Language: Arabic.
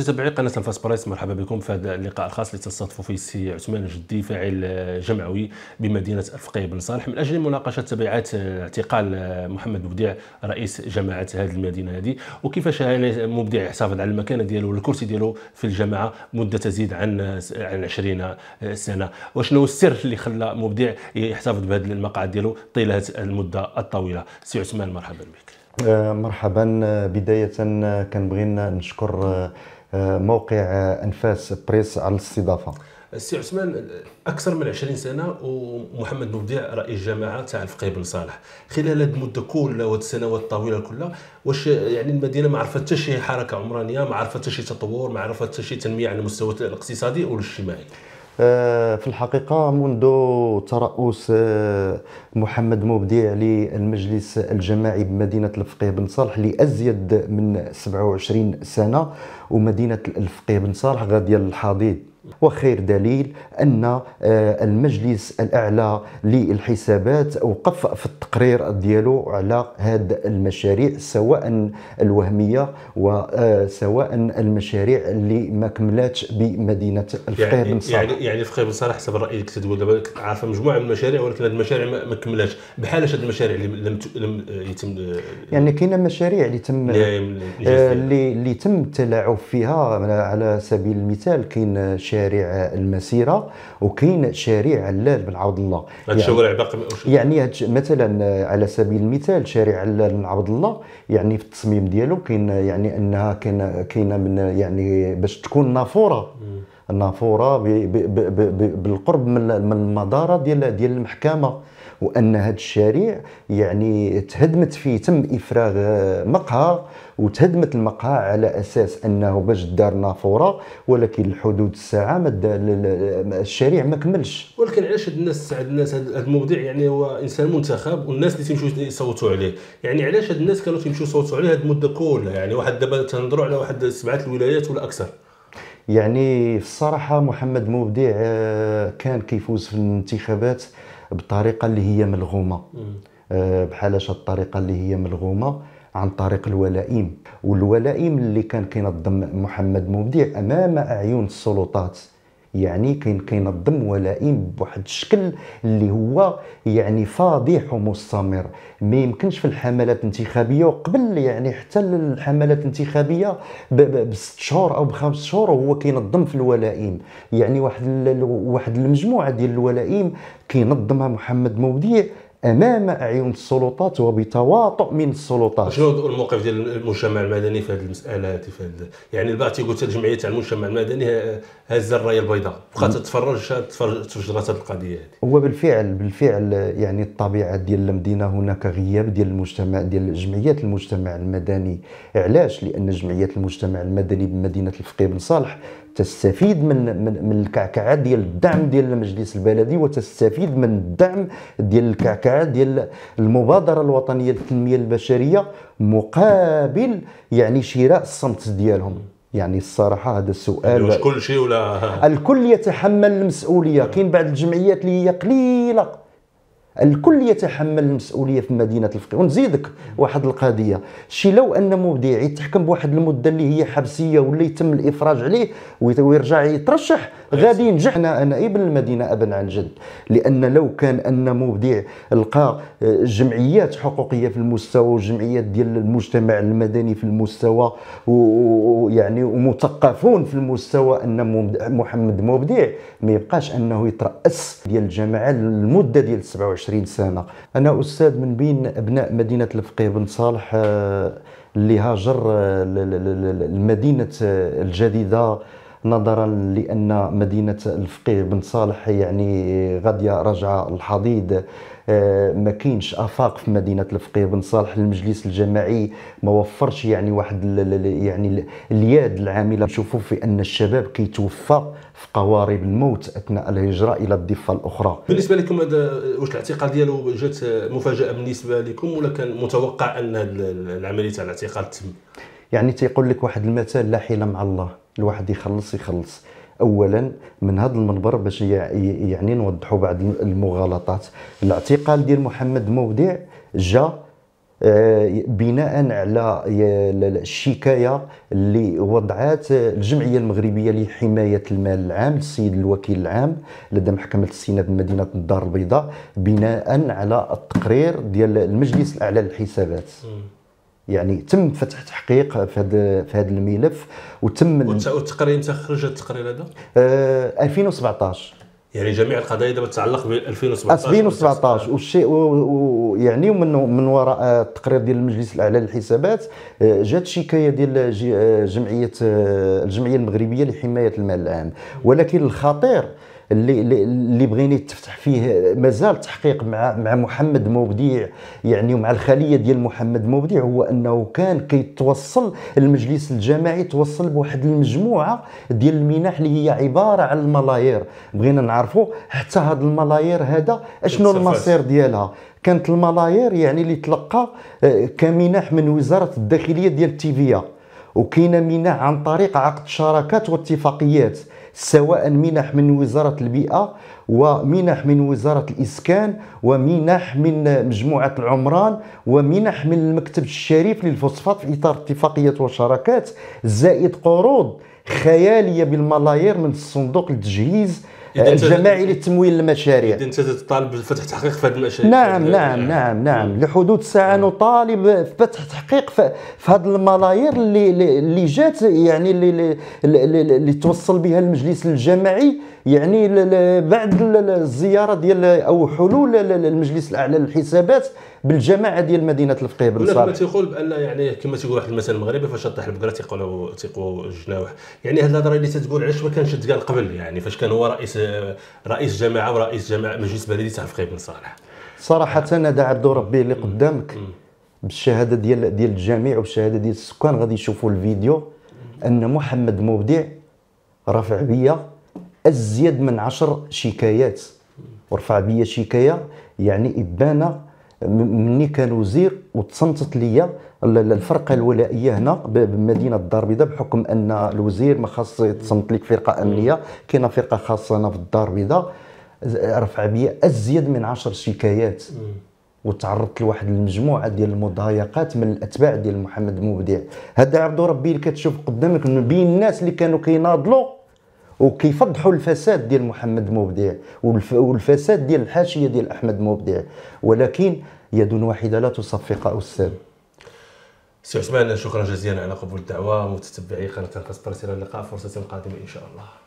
متابعي قناة الفاس برايس مرحبا بكم في هذا اللقاء الخاص اللي تستضيف فيه السي عثمان الجدي فاعل جمعوي بمدينة الفقيه بن صالح من أجل مناقشة تبعات اعتقال محمد مبدع رئيس جماعة هذه المدينة هذه وكيفاش يعني مبدع يحافظ على المكانة ديالو والكرسي ديالو في الجماعة مدة تزيد عن عن 20 سنة وشنو السر اللي خلى مبدع يحتفظ بهذا المقعد ديالو طيلة المدة الطويلة سي عثمان مرحبا بك آه، مرحبا بداية كنبغي نشكر موقع انفاس بريس على الاستضافه السي عثمان اكثر من 20 سنه ومحمد مبدع رئيس جماعه تاع الفقيه بن صالح خلال هذه المده كلها وهذه السنوات الطويله كلها واش يعني المدينه ما عرفت حتى حركه عمرانيه ما عرفت حتى تطور ما عرفت حتى تنميه على المستوى الاقتصادي والاجتماعي آه، في الحقيقة منذ ترأس آه، محمد مبديع للمجلس الجماعي بمدينة الفقيه بن صالح لأزيد من 27 سنة ومدينة الفقيه بن صالح غادية للحضيض وخير دليل أن آه، المجلس الأعلى للحسابات أوقف في التقرير ديالو على هذه المشاريع سواء الوهمية وسواء آه، المشاريع اللي ما كملاتش بمدينة الفقيه يعني بن صالح يعني يعني الفقيه بن صالح حسب الرأي اللي كنت تقول دابا عارفة مجموعة من المشاريع ولكن هذه المشاريع ما كملاتش بحالاش هذه المشاريع اللي لم لم آه، يتم يعني كاينه مشاريع اللي تم اللي اللي تم التلاعب فيها على سبيل المثال كاين شارع المسيره وكاين شارع علال بن عبد الله يعني يعني هاد يعني مثلا على سبيل المثال شارع علال بن عبد الله يعني في التصميم ديالو كاين يعني انها كاينه من يعني باش تكون نافوره النافوره بالقرب من المداره ديال ديال المحكمه وان هذا الشارع يعني تهدمت فيه تم افراغ مقهى وتهدمت المقهى على اساس انه باش دار نافوره ولكن الحدود الساعه ما الشارع ما كملش ولكن علاش هاد الناس هاد الناس هاد المبدع يعني هو انسان منتخب والناس اللي تيمشيو يصوتوا عليه يعني علاش هاد الناس كانوا تيمشيو يصوتوا عليه هاد المده كلها يعني واحد دابا تنهضروا على واحد سبعه الولايات ولا اكثر يعني في الصراحه محمد مبدع آه، كان كيفوز في الانتخابات بطريقه اللي هي ملغومه آه، بحال الطريقه اللي هي ملغومه عن طريق الولائم والولائم اللي كان كينظم محمد مبدع امام اعين السلطات يعني كاين كينظم ولائم بواحد الشكل اللي هو يعني فاضح ومستمر ما يمكنش في الحملات الانتخابيه وقبل يعني حتى الحملات الانتخابيه بست شهور او بخمس شهور وهو كينظم في الولائم يعني واحد واحد المجموعه ديال الولائم كينظمها محمد موديع امام اعين السلطات وبتواطؤ من السلطات شنو الموقف ديال المجتمع المدني في هذه المساله هذه في هذه يعني البعض تيقول حتى الجمعيه تاع المجتمع المدني هازه الرايه البيضاء بقات تتفرج تفجرات هذه القضيه هذه هو بالفعل بالفعل يعني الطبيعه ديال المدينه هناك غياب ديال المجتمع ديال جمعيات المجتمع المدني علاش لان جمعيات المجتمع المدني بمدينه الفقيه بن صالح تستفيد من من من الكعكعه ديال الدعم ديال المجلس البلدي وتستفيد من الدعم ديال الكعكعه ديال المبادره الوطنيه للتنميه البشريه مقابل يعني شراء الصمت ديالهم يعني الصراحه هذا السؤال واش كل شيء ولا الكل يتحمل المسؤوليه كاين بعض الجمعيات اللي هي قليله الكل يتحمل المسؤوليه في مدينه الفقيه ونزيدك واحد القضيه شي لو ان مبدع يتحكم بواحد المده اللي هي حبسيه ولا يتم الافراج عليه ويرجع يترشح أيوة. غادي ينجح انا نائب المدينه ابا عن جد لان لو كان ان مبدع لقى آه، جمعيات حقوقيه في المستوى وجمعيات ديال المجتمع المدني في المستوى ويعني ومثقفون في المستوى ان محمد مبدع ما يبقاش انه يتراس ديال الجماعه المده ديال 27 20 سنه انا استاذ من بين ابناء مدينه الفقيه بن صالح آه، اللي هاجر آه، المدينه آه، الجديده نظرا لان مدينه الفقيه بن صالح يعني غاديه راجعه الحضيض آه، ما كاينش افاق في مدينه الفقيه بن صالح المجلس الجماعي ما وفرش يعني واحد يعني اليد العامله نشوفوا في ان الشباب كيتوفى في قوارب الموت اثناء الهجره الى الضفه الاخرى بالنسبه لكم هذا واش الاعتقال ديالو جات مفاجاه بالنسبه لكم ولا كان متوقع ان العمليه تاع الاعتقال تم يعني تيقول لك واحد المثال لا حيله مع الله الواحد يخلص يخلص اولا من هذا المنبر باش يعني نوضحوا بعض المغالطات الاعتقال ديال محمد مودع جا آه، بناء على الشكايه اللي وضعت الجمعيه المغربيه لحمايه المال العام السيد الوكيل العام لدى محكمه السيناء بمدينه الدار البيضاء بناء على التقرير ديال المجلس الاعلى للحسابات يعني تم فتح تحقيق في هذا في هذا الملف وتم والتقرير متى خرج التقرير هذا؟ 2017 آه، يعني جميع القضايا دابا تتعلق ب 2017 2017 والشيء ويعني ومن من وراء التقرير ديال المجلس الاعلى للحسابات آه، جات شكايه ديال آه، جمعيه الجمعيه المغربيه لحمايه المال العام ولكن الخطير اللي اللي بغيني تفتح فيه مازال تحقيق مع مع محمد مبديع يعني ومع الخليه ديال محمد مبديع هو انه كان كيتوصل المجلس الجماعي توصل بواحد المجموعه ديال المنح اللي هي عباره عن الملايير بغينا نعرفوا حتى هاد الملايير هذا اشنو المصير ديالها كانت الملايير يعني اللي تلقى آه، كمنح من وزاره الداخليه ديال تيفيا وكاينه منح عن طريق عقد شراكات واتفاقيات سواء منح من وزاره البيئه ومنح من وزاره الاسكان ومنح من مجموعه العمران ومنح من المكتب الشريف للفوسفات في اطار اتفاقيات وشراكات زائد قروض خياليه بالملايير من الصندوق للتجهيز الجماعي لتمويل المشاريع اذا انت تطالب بفتح تحقيق في هذه المشاريع نعم نعم نعم نعم لحدود الساعه نطالب بفتح تحقيق في هذه الملايير اللي اللي جات يعني اللي, اللي توصل بها المجلس الجماعي يعني بعد الزياره ديال او حلول المجلس الاعلى للحسابات بالجماعه ديال مدينه الفقيه بن صالح كما تيقول بان يعني كما تيقول واحد المثل المغربي فاش طيح البقره تيقولوا تيقوا الجناوح يعني هذه الهضره اللي تتقول علاش ما كانش تقال قبل يعني فاش كان هو رئيس رئيس جماعه ورئيس جماعه مجلس بلدي تاع الفقيه بن صالح صراحه انا داعي عبد ربي اللي قدامك بالشهاده ديال ديال الجميع والشهاده ديال السكان غادي يشوفوا الفيديو ان محمد مبدع رفع بيا ازيد من عشر شكايات ورفع بيا شكايه يعني ابانه مني كان وزير وتصنتت ليا الفرقه الولائيه هنا بمدينه الدار البيضاء بحكم ان الوزير ما خاص يتصنت لك فرقه امنيه كاينه فرقه خاصه هنا في الدار البيضاء رفع بيا ازيد من عشر شكايات وتعرضت لواحد المجموعه ديال المضايقات من الاتباع ديال محمد مبدع هذا عبد ربي اللي كتشوف قدامك من بين الناس اللي كانوا كيناضلوا وكيفضحوا الفساد ديال محمد مبدع والفساد ديال الحاشيه ديال احمد مبدع ولكن يد واحده لا تصفق استاذ سي عثمان شكرا جزيلا على قبول الدعوه متتبعي قناه القصبر الى اللقاء فرصه قادمه ان شاء الله